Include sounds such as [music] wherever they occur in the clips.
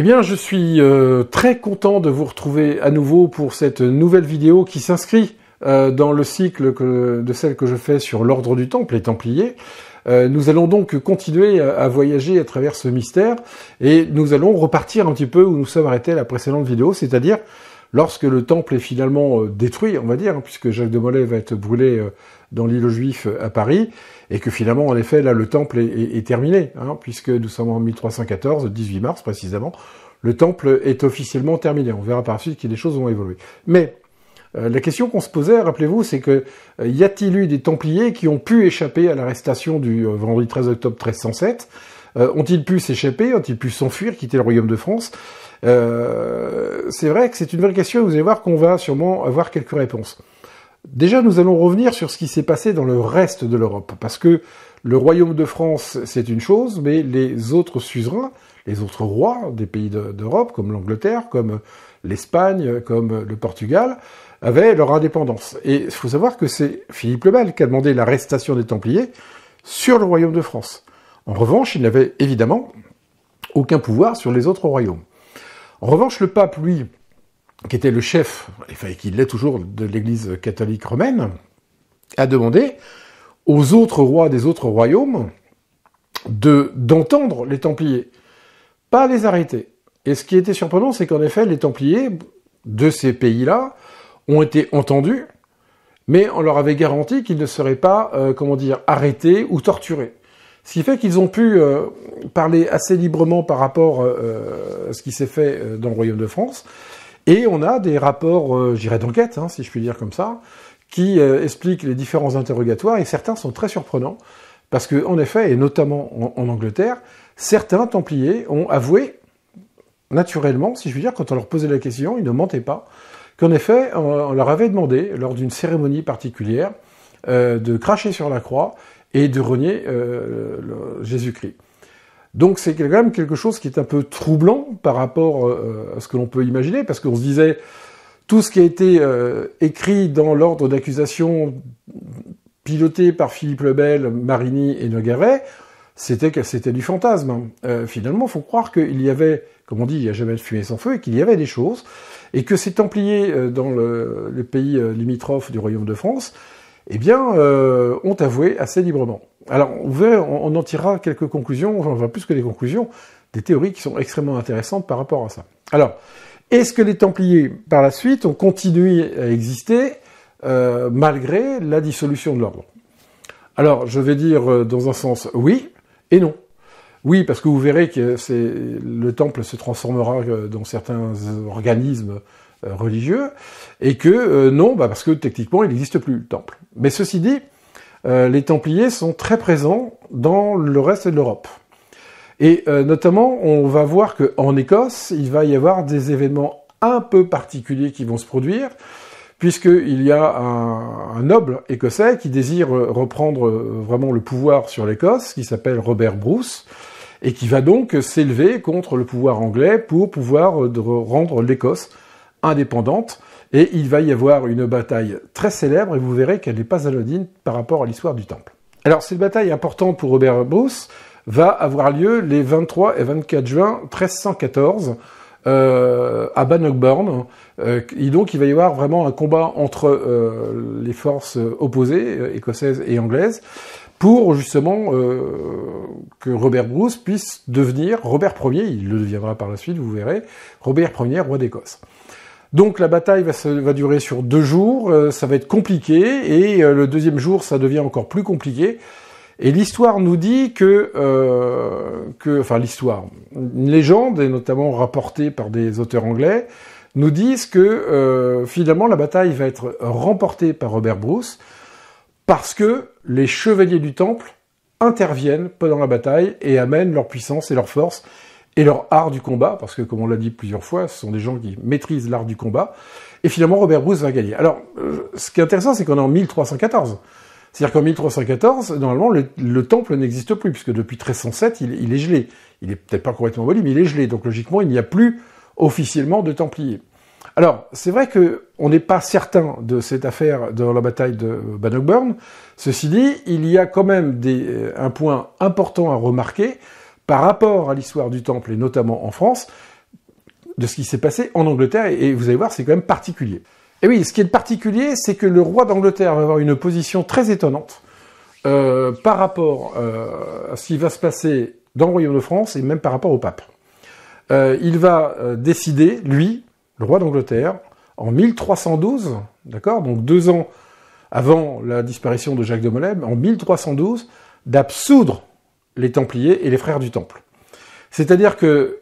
Eh bien, je suis euh, très content de vous retrouver à nouveau pour cette nouvelle vidéo qui s'inscrit euh, dans le cycle de celle que je fais sur l'ordre du Temple, les Templiers. Euh, nous allons donc continuer à, voyager à travers ce mystère et nous allons repartir un petit peu où nous sommes arrêtés la précédente vidéo, c'est-à-dire lorsque le temple est finalement détruit, on va dire, hein, puisque Jacques de Molay va être brûlé dans l'île juif à Paris, et que finalement, en effet, là, le temple est, terminé, hein, puisque nous sommes en 1314, 18 mars précisément, le temple est officiellement terminé. On verra par la suite que les choses vont évoluer. Mais euh, la question qu'on se posait, rappelez-vous, c'est que euh, y a-t-il eu des Templiers qui ont pu échapper à l'arrestation du euh, vendredi 13 octobre 1307 Ont-ils pu s'échapper Ont-ils pu s'enfuir, quitter le royaume de France C'est vrai que c'est une vraie question et vous allez voir qu'on va sûrement avoir quelques réponses. Déjà, nous allons revenir sur ce qui s'est passé dans le reste de l'Europe, parce que le royaume de France, c'est une chose, mais les autres suzerains, les autres rois des pays d'Europe, comme l'Angleterre, comme euh, l'Espagne, euh, comme euh, le Portugal, avaient leur indépendance. Et il faut savoir que c'est Philippe le Bel qui a demandé l'arrestation des Templiers sur le royaume de France. En revanche, il n'avait évidemment aucun pouvoir sur les autres royaumes. En revanche, le pape, lui, qui était le chef, et qui l'est toujours de l'Église catholique romaine, a demandé aux autres rois des autres royaumes de d'entendre les Templiers pas les arrêter. Et ce qui était surprenant, c'est qu'en effet, les Templiers de ces pays-là ont été entendus, mais on leur avait garanti qu'ils ne seraient pas, euh, comment dire, arrêtés ou torturés. Ce qui fait qu'ils ont pu euh, parler assez librement par rapport euh, à ce qui s'est fait dans le Royaume de France. Et on a des rapports, j'irais d'enquête, hein, si je puis dire comme ça, qui expliquent les différents interrogatoires, et certains sont très surprenants, parce que en effet, et notamment en Angleterre, certains Templiers ont avoué, naturellement, si je veux dire, quand on leur posait la question, ils ne mentaient pas, qu'en effet, on, leur avait demandé, lors d'une cérémonie particulière, euh, de cracher sur la croix et de renier euh, Jésus-Christ. Donc c'est quand même quelque chose qui est un peu troublant par rapport euh, à ce que l'on peut imaginer, parce qu'on se disait, tout ce qui a été écrit dans l'ordre d'accusation piloté par Philippe Lebel, Marini et Nogaret, c'était que c'était du fantasme. Euh, finalement, faut croire qu'il y avait, comme on dit, il n'y a jamais de fumée sans feu, et qu'il y avait des choses, et que ces Templiers euh, dans le, pays euh, limitrophe du Royaume de France, eh bien, euh, ont avoué assez librement. Alors, on, veut, on, en tirera quelques conclusions, enfin plus que des conclusions, des théories qui sont extrêmement intéressantes par rapport à ça. Alors, est-ce que les Templiers, par la suite, ont continué à exister malgré la dissolution de l'ordre Alors, je vais dire dans un sens oui, et non. Oui, parce que vous verrez que le temple se transformera euh, dans certains organismes euh, religieux, et que euh, non, bah, parce que techniquement, il n'existe plus le temple. Mais ceci dit, les Templiers sont très présents dans le reste de l'Europe. Et notamment, on va voir qu'en Écosse, il va y avoir des événements un peu particuliers qui vont se produire puisqu'il y a un, noble écossais qui désire euh, reprendre euh, vraiment le pouvoir sur l'Écosse, qui s'appelle Robert Bruce, et qui va donc s'élever contre le pouvoir anglais pour pouvoir euh, rendre l'Écosse indépendante. Et il va y avoir une bataille très célèbre, et vous verrez qu'elle n'est pas anodine par rapport à l'histoire du Temple. Alors cette bataille importante pour Robert Bruce va avoir lieu les 23 et 24 juin 1314 euh, à Bannockburn. Euh, et donc il va y avoir vraiment un combat entre euh, les forces opposées, écossaises et anglaises, pour justement que Robert Bruce puisse devenir Robert Ier, il le deviendra par la suite, vous verrez, Robert Ier, roi d'Écosse. Donc la bataille va, durer sur deux jours, ça va être compliqué, et le deuxième jour ça devient encore plus compliqué, et l'histoire nous dit que, euh, que enfin l'histoire, une légende, et notamment rapportée par des auteurs anglais, nous disent que euh, finalement la bataille va être remportée par Robert Bruce parce que les chevaliers du temple interviennent pendant la bataille et amènent leur puissance et leur force et leur art du combat, parce que comme on l'a dit plusieurs fois, ce sont des gens qui maîtrisent l'art du combat, et finalement Robert Bruce va gagner. Alors, euh, ce qui est intéressant, c'est qu'on est en 1314. C'est-à-dire qu'en 1314, normalement, le, temple n'existe plus, puisque depuis 1307, il, est gelé. Il est peut-être pas complètement volé, mais il est gelé. Donc logiquement, il n'y a plus officiellement de templiers. Alors, c'est vrai qu'on n'est pas certain de cette affaire dans la bataille de Bannockburn. Ceci dit, il y a quand même euh, un point important à remarquer par rapport à l'histoire du temple, et notamment en France, de ce qui s'est passé en Angleterre, et vous allez voir, c'est quand même particulier. Et oui, ce qui est particulier, c'est que le roi d'Angleterre va avoir une position très étonnante euh, par rapport euh, à ce qui va se passer dans le royaume de France et même par rapport au pape. Euh, il va décider, lui, le roi d'Angleterre, en 1312, d'accord, donc deux ans avant la disparition de Jacques de Molay, en 1312, d'absoudre les Templiers et les Frères du Temple. C'est-à-dire que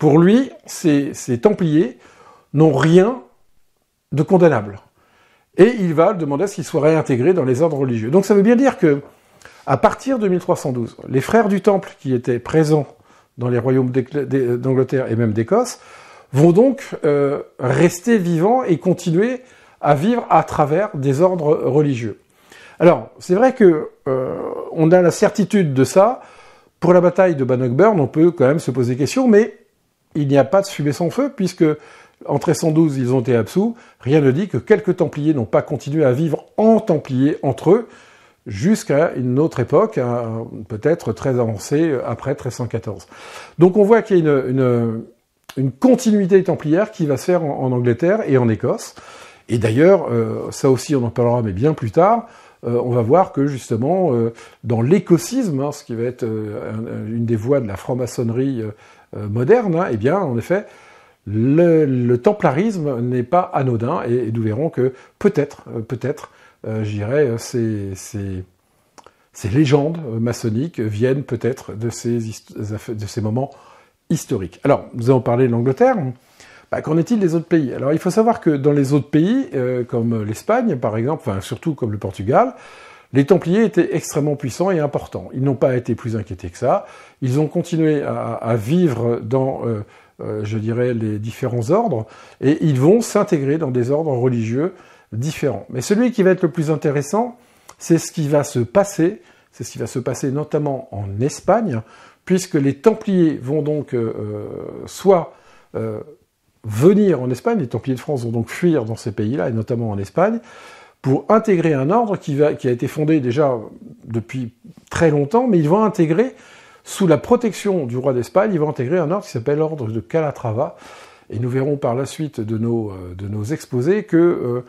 pour lui, ces Templiers n'ont rien de condamnable. Et il va demander à ce qu'il soit réintégré dans les ordres religieux. Donc ça veut bien dire que, à partir de 1312, les frères du Temple qui étaient présents dans les royaumes euh, d'Angleterre et même d'Écosse vont donc euh, rester vivants et continuer à vivre à travers des ordres religieux. Alors, c'est vrai que euh, on a la certitude de ça. Pour la bataille de Bannockburn, on peut quand même se poser des questions, mais il n'y a pas de fumée sans feu, puisque en 1312, ils ont été absous. Rien ne dit que quelques Templiers n'ont pas continué à vivre en Templiers entre eux jusqu'à une autre époque, hein, peut-être très avancée après 1314. Donc on voit qu'il y a une, continuité templière qui va se faire en, Angleterre et en Écosse. Et d'ailleurs, euh, ça aussi on en parlera, mais bien plus tard, euh, on va voir que justement, euh, dans l'Écosisme, hein, ce qui va être une des voies de la franc-maçonnerie moderne, hein, eh bien, en effet, le, templarisme n'est pas anodin et, nous verrons que peut-être, euh, peut-être, euh, j'irai, euh, ces, légendes euh, maçonniques viennent peut-être de ces, moments historiques. Alors, nous avons parlé de l'Angleterre. Bah, qu'en est-il des autres pays Alors, il faut savoir que dans les autres pays, comme l'Espagne par exemple, enfin surtout comme le Portugal, les Templiers étaient extrêmement puissants et importants. Ils n'ont pas été plus inquiétés que ça. Ils ont continué à, vivre dans euh, je dirais, les différents ordres, et ils vont s'intégrer dans des ordres religieux différents. Mais celui qui va être le plus intéressant, c'est ce qui va se passer, c'est ce qui va se passer notamment en Espagne, puisque les Templiers vont donc euh, euh, soit venir en Espagne, les Templiers de France vont donc fuir dans ces pays-là, et notamment en Espagne, pour intégrer un ordre qui a été fondé déjà depuis très longtemps, mais ils vont intégrer sous la protection du roi d'Espagne, il va intégrer un ordre qui s'appelle l'ordre de Calatrava. Et nous verrons par la suite de nos, euh, exposés que euh,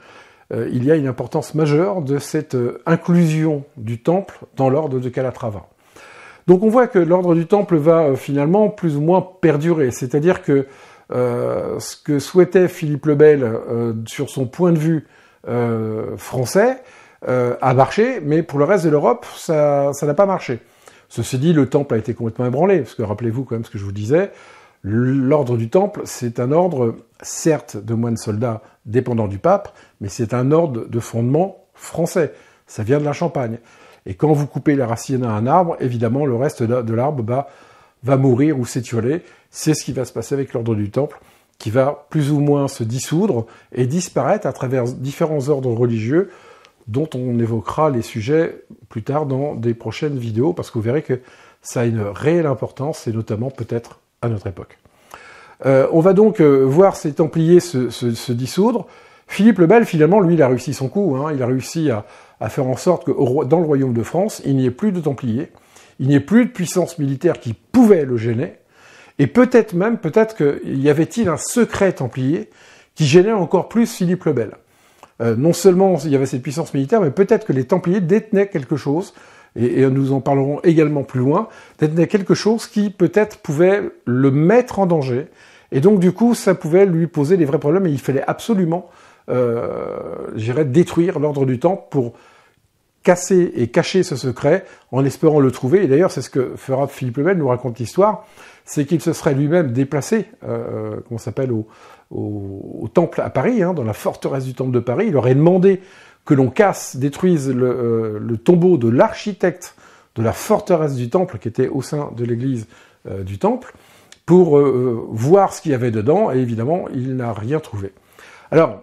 euh, il y a une importance majeure de cette inclusion du temple dans l'ordre de Calatrava. Donc on voit que l'ordre du temple va finalement plus ou moins perdurer, c'est-à-dire que ce que souhaitait Philippe le Bel sur son point de vue français a marché, mais pour le reste de l'Europe, ça n'a pas marché. Ceci dit, le temple a été complètement ébranlé, parce que rappelez-vous quand même ce que je vous disais, l'ordre du temple, c'est un ordre, certes, de moines soldats dépendant du pape, mais c'est un ordre de fondement français. Ça vient de la Champagne. Et quand vous coupez la racine à un arbre, évidemment, le reste de l'arbre bah, va mourir ou s'étioler. C'est ce qui va se passer avec l'ordre du temple, qui va plus ou moins se dissoudre et disparaître à travers différents ordres religieux, dont on évoquera les sujets plus tard dans des prochaines vidéos, parce que vous verrez que ça a une réelle importance, et notamment peut-être à notre époque. Euh, on va donc euh, voir ces Templiers se, dissoudre. Philippe le Bel, finalement, lui, il a réussi son coup. Hein. Il a réussi à, à, faire en sorte que dans le royaume de France, il n'y ait plus de Templiers, il n'y ait plus de puissance militaire qui pouvait le gêner. Et peut-être même, peut-être qu'il y avait-il un secret Templier qui gênait encore plus Philippe le Bel. Euh, non seulement il y avait cette puissance militaire, mais peut-être que les Templiers détenaient quelque chose, et, nous en parlerons également plus loin, détenaient quelque chose qui peut-être pouvait le mettre en danger, et donc du coup ça pouvait lui poser des vrais problèmes, et il fallait absolument, euh, j'irais, détruire l'ordre du Temple pour casser et cacher ce secret en espérant le trouver. Et d'ailleurs, c'est ce que fera Philippe Lebel, nous raconte l'histoire, c'est qu'il se serait lui-même déplacé, euh, comment qu'on s'appelle au, au, temple à Paris, hein, dans la forteresse du temple de Paris. Il aurait demandé que l'on casse, détruise euh, le, tombeau de l'architecte de la forteresse du temple, qui était au sein de l'église euh, du temple, pour euh, voir ce qu'il y avait dedans, et évidemment, il n'a rien trouvé. Alors,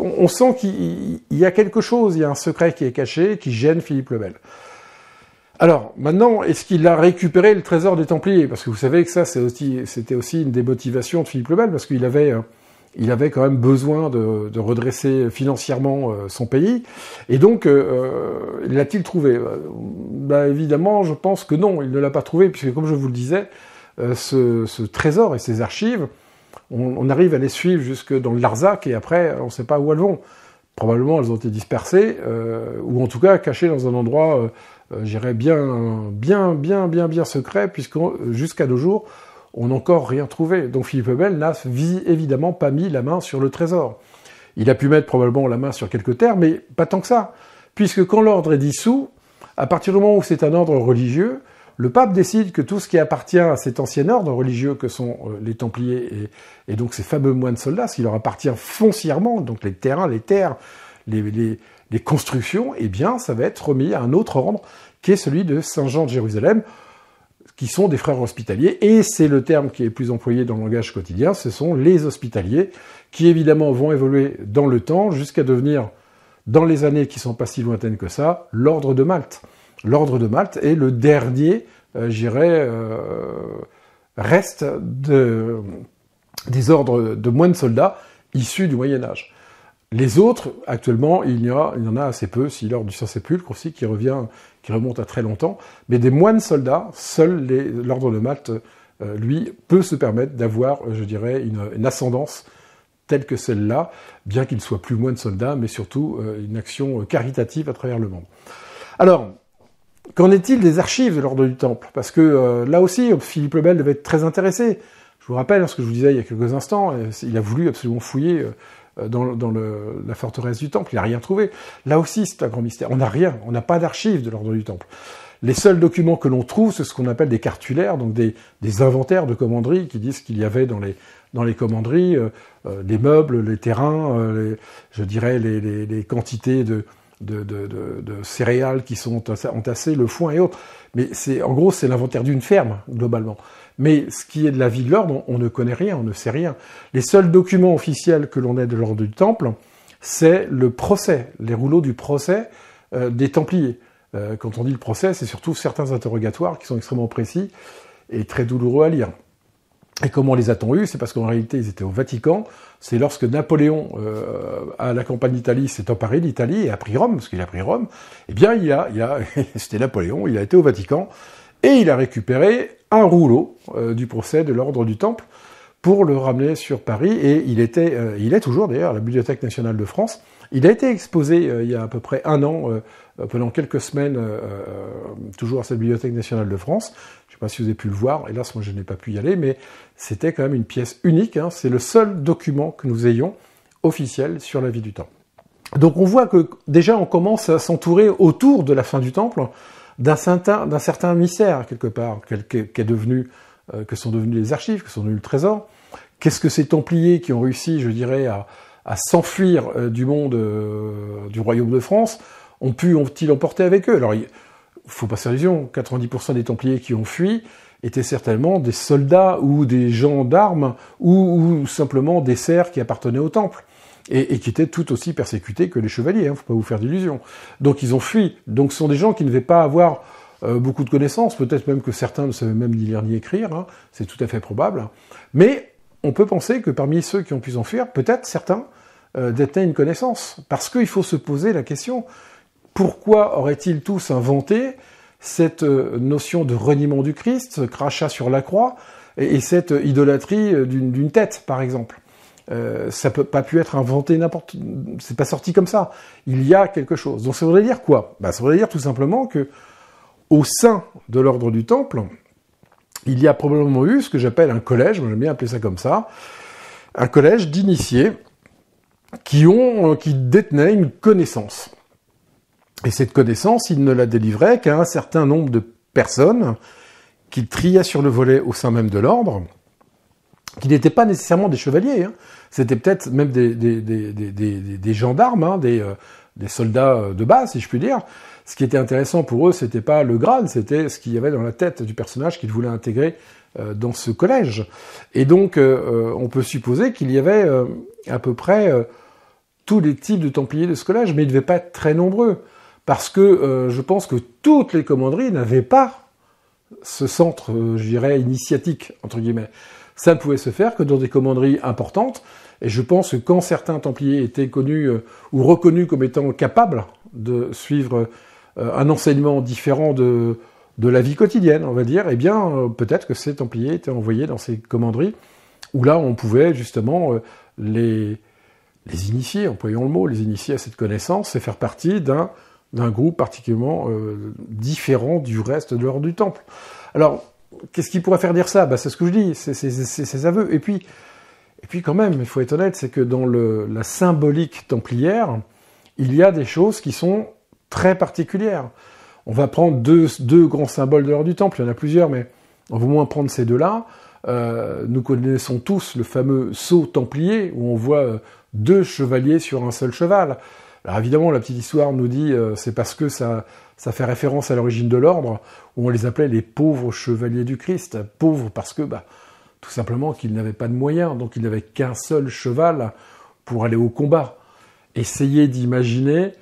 on, sent qu'il y a quelque chose, il y a un secret qui est caché, qui gêne Philippe le Bel. Alors, maintenant, est-ce qu'il a récupéré le trésor des Templiers Parce que vous savez que ça, c'était aussi, aussi, une des motivations de Philippe le Bel, parce qu'il avait il avait quand même besoin de, redresser financièrement euh, son pays. Et donc, euh, euh, l'a-t-il trouvé bah, Évidemment, je pense que non, il ne l'a pas trouvé, puisque comme je vous le disais, ce, trésor et ses archives, on, arrive à les suivre jusque dans le Larzac, et après, on ne sait pas où elles vont. Probablement, elles ont été dispersées, ou en tout cas cachées dans un endroit, j'irai j'irais bien, bien, bien, bien, bien secret, puisque jusqu'à nos jours, on n'a encore rien trouvé. Donc Philippe Bell n'a évidemment pas mis la main sur le trésor. Il a pu mettre probablement la main sur quelques terres, mais pas tant que ça. Puisque quand l'ordre est dissous, à partir du moment où c'est un ordre religieux, le pape décide que tout ce qui appartient à cet ancien ordre religieux que sont euh, les Templiers et, donc ces fameux moines soldats, ce qui leur appartient foncièrement, donc les terrains, les terres, les, les constructions, eh bien ça va être remis à un autre ordre qui est celui de Saint-Jean de Jérusalem, qui sont des frères hospitaliers, et c'est le terme qui est plus employé dans le langage quotidien, ce sont les hospitaliers, qui évidemment vont évoluer dans le temps jusqu'à devenir, dans les années qui sont pas si lointaines que ça, l'ordre de Malte. L'ordre de Malte est le dernier, euh, j'irais, euh, reste de, des ordres de moines soldats issus du Moyen Âge. Les autres, actuellement, il y, il y en a assez peu, si l'ordre du Saint-Sépulcre aussi, qui revient, qui remonte à très longtemps, mais des moines soldats, seul l'ordre de Malte, euh, lui, peut se permettre d'avoir, euh, je dirais, une, ascendance telle que celle-là, bien qu'il ne soit plus moine soldat, mais surtout euh, une action caritative à travers le monde. Alors, qu'en est-il des archives de l'ordre du Temple Parce que là aussi, Philippe le Bel devait être très intéressé. Je vous rappelle hein, ce que je vous disais il y a quelques instants, il a voulu absolument fouiller euh, dans, la forteresse du Temple. Il n'a rien trouvé. Là aussi, c'est un grand mystère. On n'a rien. On n'a pas d'archives de l'ordre du Temple. Les seuls documents que l'on trouve, c'est ce qu'on appelle des cartulaires, donc des, inventaires de commanderies qui disent qu'il y avait dans les, commanderies euh, euh, les meubles, les terrains, je dirais les, quantités de, céréales qui sont entassées, le foin et autres. Mais en gros, c'est l'inventaire d'une ferme, globalement. Mais ce qui est de la vie de l'ordre, on, ne connaît rien, on ne sait rien. Les seuls documents officiels que l'on ait de l'ordre du Temple, c'est le procès, les rouleaux du procès euh, des Templiers. Euh, quand on dit le procès, c'est surtout certains interrogatoires qui sont extrêmement précis et très douloureux à lire. Et comment les a-t-on eus C'est parce qu'en réalité, ils étaient au Vatican. C'est lorsque Napoléon, euh, à la campagne d'Italie, s'est emparé l'Italie et a pris Rome, parce qu'il a pris Rome. Eh bien, il a, il a [laughs] c'était Napoléon, il a été au Vatican et il a récupéré un rouleau euh, du procès de l'ordre du Temple pour le ramener sur Paris, et il était, euh, il est toujours d'ailleurs à la Bibliothèque nationale de France. Il a été exposé euh, il y a à peu près un an, pendant quelques semaines, toujours à cette Bibliothèque nationale de France. Je ne sais pas si vous avez pu le voir, hélas moi je n'ai pas pu y aller, mais c'était quand même une pièce unique, hein. c'est le seul document que nous ayons officiel sur la vie du Temple. Donc on voit que déjà on commence à s'entourer autour de la fin du Temple, d'un certain, certain, mystère, quelque part, devenu, euh, que sont devenus les archives, que sont devenus le trésor. Qu'est-ce que ces Templiers qui ont réussi, je dirais, à, s'enfuir euh, du monde, euh, du royaume de France, ont pu, ont-ils emporté avec eux Alors, il faut pas se illusion, 90% des Templiers qui ont fui étaient certainement des soldats ou des gendarmes ou, ou simplement des serfs qui appartenaient au Temple et, qui étaient tout aussi persécutés que les chevaliers, hein, faut pas vous faire d'illusions. Donc ils ont fui. Donc ce sont des gens qui ne devaient pas avoir euh, beaucoup de connaissances, peut-être même que certains ne savaient même ni lire ni écrire, hein. c'est tout à fait probable. Mais on peut penser que parmi ceux qui ont pu s'enfuir, peut-être certains euh, détenaient une connaissance. Parce qu'il faut se poser la question, pourquoi auraient-ils tous inventé cette euh, notion de reniement du Christ, ce crachat sur la croix, et cette idolâtrie d'une tête, par exemple euh, ça peut pas pu être inventé n'importe, c'est pas sorti comme ça. Il y a quelque chose. Donc ça voudrait dire quoi bah, ça voudrait dire tout simplement que au sein de l'ordre du temple, il y a probablement eu ce que j'appelle un collège, moi j'aime bien appeler ça comme ça, un collège d'initiés qui ont, euh, qui détenaient une connaissance. Et cette connaissance, il ne la délivrait qu'à un certain nombre de personnes qui triaient sur le volet au sein même de l'ordre qui n'étaient pas nécessairement des chevaliers. Hein. C'était peut-être même des, gendarmes, hein, euh, des, soldats euh, de base, si je puis dire. Ce qui était intéressant pour eux, ce n'était pas le grade, c'était ce qu'il y avait dans la tête du personnage qu'il voulait intégrer euh, dans ce collège. Et donc, on peut supposer qu'il y avait à peu près tous les types de Templiers de ce collège, mais ils ne devaient pas être très nombreux, parce que je pense que toutes les commanderies n'avaient pas ce centre, je dirais, initiatique, entre guillemets ça ne pouvait se faire que dans des commanderies importantes. Et je pense que quand certains Templiers étaient connus euh, ou reconnus comme étant capables de suivre euh, un enseignement différent de, la vie quotidienne, on va dire, eh bien, euh, peut-être que ces Templiers étaient envoyés dans ces commanderies où là, on pouvait justement les, les initier, employons le mot, les initier à cette connaissance et faire partie d'un groupe particulièrement différent du reste de l'ordre du temple. Alors, qu'est-ce qui pourrait faire dire ça bah, C'est ce que je dis, c'est ces aveux. Et puis, quand même, il faut être honnête, c'est que dans la symbolique templière, il y a des choses qui sont très particulières. On va prendre deux, grands symboles de l'ordre du temple, il y en a plusieurs, mais on va moins prendre ces deux-là. Euh, nous connaissons tous le fameux saut templier, où on voit euh, deux chevaliers sur un seul cheval. Alors évidemment, la petite histoire nous dit euh, c'est parce que ça, ça fait référence à l'origine de l'ordre, où on les appelait les pauvres chevaliers du Christ. Pauvres parce que, bah, tout simplement, qu'ils n'avaient pas de moyens, donc ils n'avaient qu'un seul cheval pour aller au combat. Essayez d'imaginer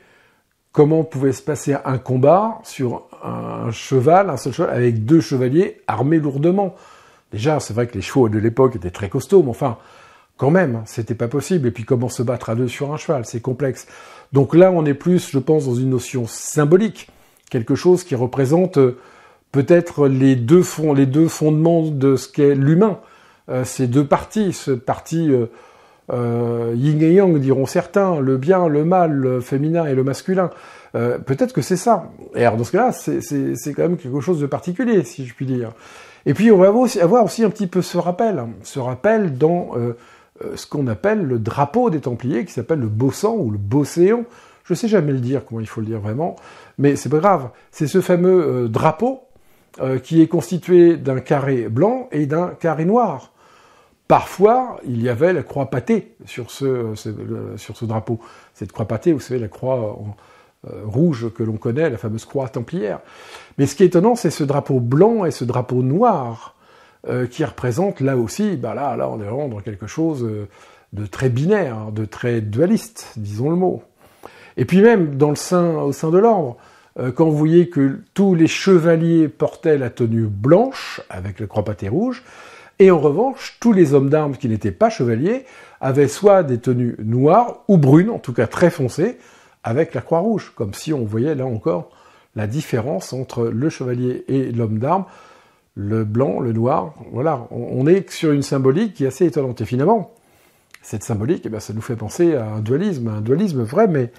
comment pouvait se passer un combat sur un cheval, un seul cheval, avec deux chevaliers armés lourdement. Déjà, c'est vrai que les chevaux de l'époque étaient très costauds, mais enfin, quand même, c'était pas possible. Et puis comment se battre à deux sur un cheval, c'est complexe. Donc là, on est plus, je pense, dans une notion symbolique, quelque chose qui représente euh, peut-être les deux fonds, les deux fondements de ce qu'est l'humain. Euh, ces deux parties, ce parti euh, yin et yang, diront certains, le bien, le mal, le féminin et le masculin. peut-être que c'est ça. Et alors dans ce cas-là, c'est quand même quelque chose de particulier, si je puis dire. Et puis on va aussi, avoir aussi un petit peu ce rappel, ce rappel dans euh, ce qu'on appelle le drapeau des Templiers, qui s'appelle le Bossan ou le Bosséon. Je ne sais jamais le dire, comment il faut le dire vraiment, mais c'est pas grave. C'est ce fameux euh, drapeau euh, qui est constitué d'un carré blanc et d'un carré noir. Parfois, il y avait la croix pâtée sur ce, sur ce drapeau. Cette croix pâtée, vous savez, la croix rouge que l'on connaît, la fameuse croix templière. Mais ce qui est étonnant, c'est ce drapeau blanc et ce drapeau noir. Euh, qui représente là aussi, bah là, là, on est vraiment dans quelque chose euh, de très binaire, hein, de très dualiste, disons le mot. Et puis même dans le sein, au sein de l'ordre, euh, quand vous voyez que tous les chevaliers portaient la tenue blanche avec le croix pâté rouge, et en revanche, tous les hommes d'armes qui n'étaient pas chevaliers avaient soit des tenues noires ou brunes, en tout cas très foncées, avec la croix rouge, comme si on voyait là encore la différence entre le chevalier et l'homme d'armes le blanc, le noir. Voilà, on, est sur une symbolique qui est assez étonnante. Et finalement, cette symbolique, eh ben, ça nous fait penser à un dualisme, un dualisme vrai, mais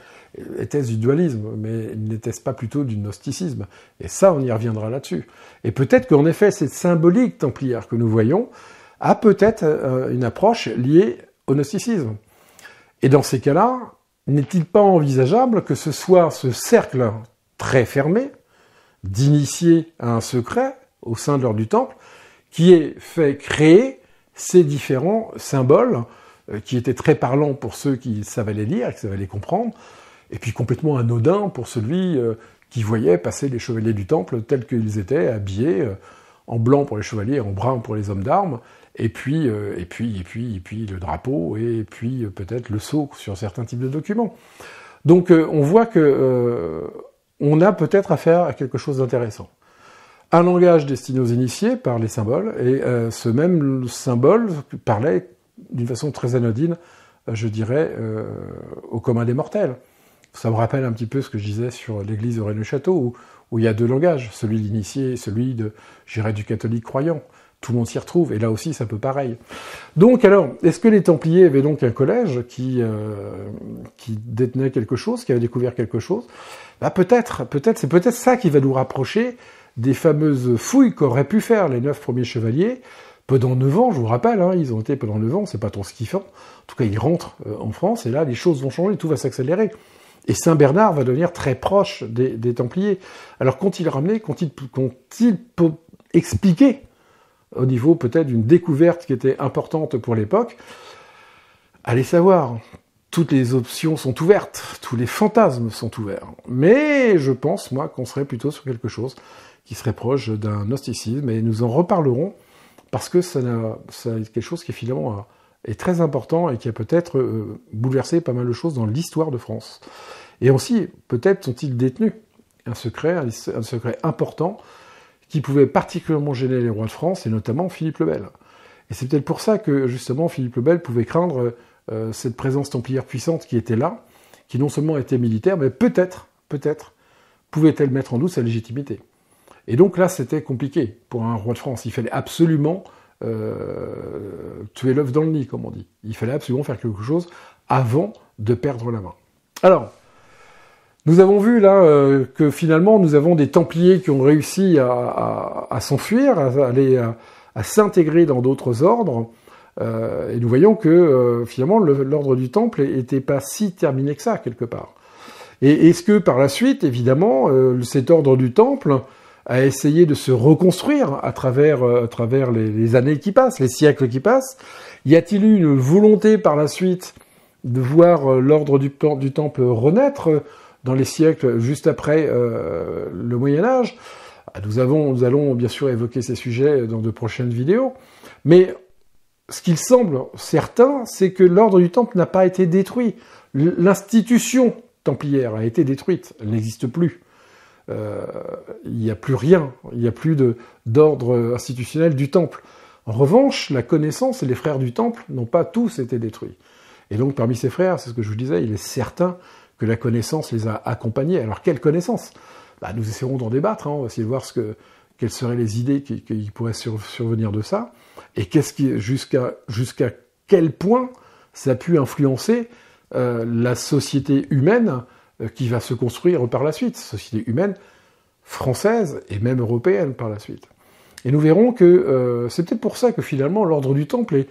était-ce du dualisme Mais n'était-ce pas plutôt du gnosticisme Et ça, on y reviendra là-dessus. Et peut-être qu'en effet, cette symbolique templière que nous voyons a peut-être euh, une approche liée au gnosticisme. Et dans ces cas-là, n'est-il pas envisageable que ce soit ce cercle très fermé d'initier à un secret au sein de l'ordre du temple, qui ait fait créer ces différents symboles euh, qui étaient très parlants pour ceux qui savaient les lire, qui savaient les comprendre, et puis complètement anodins pour celui euh, qui voyait passer les chevaliers du temple tels qu'ils étaient, habillés euh, en blanc pour les chevaliers, en brun pour les hommes d'armes, et puis, et puis, et puis, et puis le drapeau, et puis peut-être le sceau sur certains types de documents. Donc on voit que on a peut-être affaire à quelque chose d'intéressant un langage destiné aux initiés par les symboles, et euh, ce même symbole parlait d'une façon très anodine, euh, je dirais, euh, au commun des mortels. Ça me rappelle un petit peu ce que je disais sur l'église de Rennes-le-Château, où, il y a deux langages, celui de l'initié et celui de, dirais, du catholique croyant. Tout le monde s'y retrouve, et là aussi, c'est un peu pareil. Donc alors, est-ce que les Templiers avaient donc un collège qui, qui détenait quelque chose, qui avait découvert quelque chose bah, Peut-être, peut-être, c'est peut-être ça qui va nous rapprocher des fameuses fouilles qu'auraient pu faire les neuf premiers chevaliers. Pendant neuf ans, je vous rappelle, hein, ils ont été pendant neuf ans, c'est pas ton skiffant, En tout cas, ils rentrent euh, en France et là, les choses vont changer, tout va s'accélérer. Et Saint Bernard va devenir très proche des, Templiers. Alors, qu'ont-ils ramené Qu'ont-ils expliqué au niveau peut-être d'une découverte qui était importante pour l'époque Allez savoir toutes les options sont ouvertes, tous les fantasmes sont ouverts. Mais je pense, moi, qu'on serait plutôt sur quelque chose qui serait proche d'un gnosticisme, et nous en reparlerons parce que ça, quelque chose qui finalement euh, est très important et qui a peut-être euh, bouleversé pas mal de choses dans l'histoire de France. Et aussi, peut-être sont-ils détenus un secret, un secret important qui pouvait particulièrement gêner les rois de France, et notamment Philippe le Bel. Et c'est peut-être pour ça que justement Philippe le Bel pouvait craindre euh, cette présence templière puissante qui était là, qui non seulement était militaire, mais peut-être, peut-être, pouvait-elle mettre en doute sa légitimité. Et donc là, c'était compliqué pour un roi de France. Il fallait absolument euh, tuer l'œuf dans le nid, comme on dit. Il fallait absolument faire quelque chose avant de perdre la main. Alors, nous avons vu là euh, que finalement, nous avons des Templiers qui ont réussi à, s'enfuir, à, aller, à, s'intégrer dans d'autres ordres. Euh, et nous voyons que finalement, l'ordre du Temple n'était pas si terminé que ça, quelque part. Et est-ce que par la suite, évidemment, cet ordre du Temple à essayer de se reconstruire à travers, euh, les, années qui passent, les siècles qui passent Y a-t-il eu une volonté par la suite de voir euh, l'ordre du, temple renaître euh, dans les siècles juste après le Moyen Âge ah, nous, nous allons bien sûr évoquer ces sujets dans de prochaines vidéos, mais ce qu'il semble certain, c'est que l'ordre du temple n'a pas été détruit. L'institution templière a été détruite, elle n'existe plus. Euh, il n'y a plus rien, il n'y a plus d'ordre institutionnel du temple. En revanche, la connaissance et les frères du temple n'ont pas tous été détruits. Et donc parmi ces frères, c'est ce que je vous disais, il est certain que la connaissance les a accompagnés. Alors quelle connaissance bah, Nous essaierons d'en débattre, hein. on va essayer de voir ce que, quelles seraient les idées qui, pourraient survenir de ça, et jusqu'à jusqu'à quel point ça a pu influencer euh, la société humaine euh, qui va se construire par la suite, société humaine française et même européenne par la suite. Et nous verrons que euh, c'est peut-être pour ça que finalement l'ordre du temple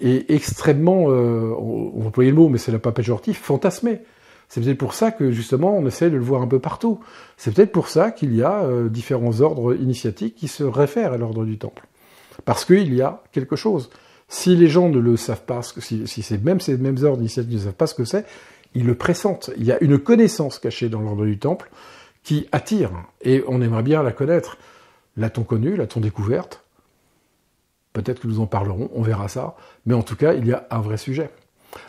est, extrêmement, euh, on, va employer le mot, mais c'est la pas péjoratif, fantasmé. C'est peut-être pour ça que justement on essaie de le voir un peu partout. C'est peut-être pour ça qu'il y a différents ordres initiatiques qui se réfèrent à l'ordre du temple. Parce qu'il y a quelque chose. Si les gens ne le savent pas, si, si ces, ces mêmes ordres initiatiques ne savent pas ce que c'est, il le pressente, Il y a une connaissance cachée dans l'ordre du temple qui attire, et on aimerait bien la connaître. L'a-t-on connue L'a-t-on découverte Peut-être que nous en parlerons, on verra ça. Mais en tout cas, il y a un vrai sujet.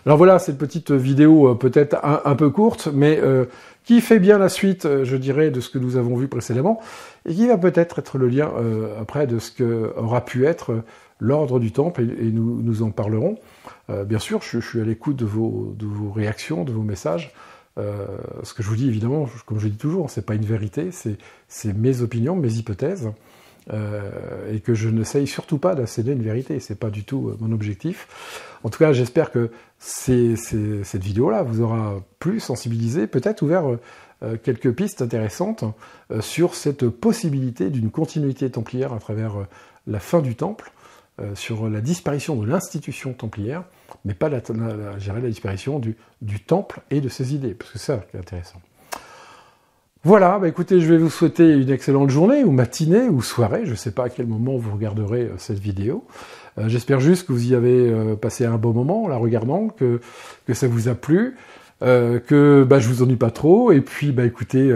Alors voilà, cette petite vidéo euh, peut-être un, peu courte, mais euh, qui fait bien la suite, euh, je dirais, de ce que nous avons vu précédemment, et qui va peut-être être le lien après de ce que aura pu être l'ordre du temple, et, nous, nous, en parlerons. bien sûr, je, suis à l'écoute de vos, réactions, de vos messages. ce que je vous dis, évidemment, comme je dis toujours, c'est pas une vérité, c'est mes opinions, mes hypothèses. et que je n'essaye surtout pas d'accéder à une vérité. C'est pas du tout mon objectif. En tout cas, j'espère que cette vidéo-là vous aura plus sensibilisé, peut-être ouvert euh, euh, quelques pistes intéressantes euh, sur cette possibilité d'une continuité templière à travers la fin du temple, sur la disparition de l'institution templière, mais pas la, la, disparition du, du temple et de ses idées, parce que c'est ça qui est intéressant. Voilà, bah, écoutez, je vais vous souhaiter une excellente journée, ou matinée, ou soirée, je ne sais pas à quel moment vous regarderez euh, cette vidéo. Euh, j'espère juste que vous y avez euh, passé un bon moment en la regardant, que, ça vous a plu, que je bah, je vous ennuie pas trop, et puis bah écoutez,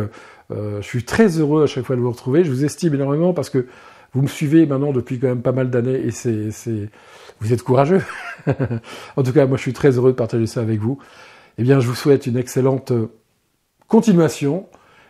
je suis très heureux à chaque fois de vous retrouver, je vous estime énormément parce que vous me suivez maintenant depuis quand même pas mal d'années et c'est, vous êtes courageux. [laughs] en tout cas, moi je suis très heureux de partager ça avec vous. Eh bien, je vous souhaite une excellente continuation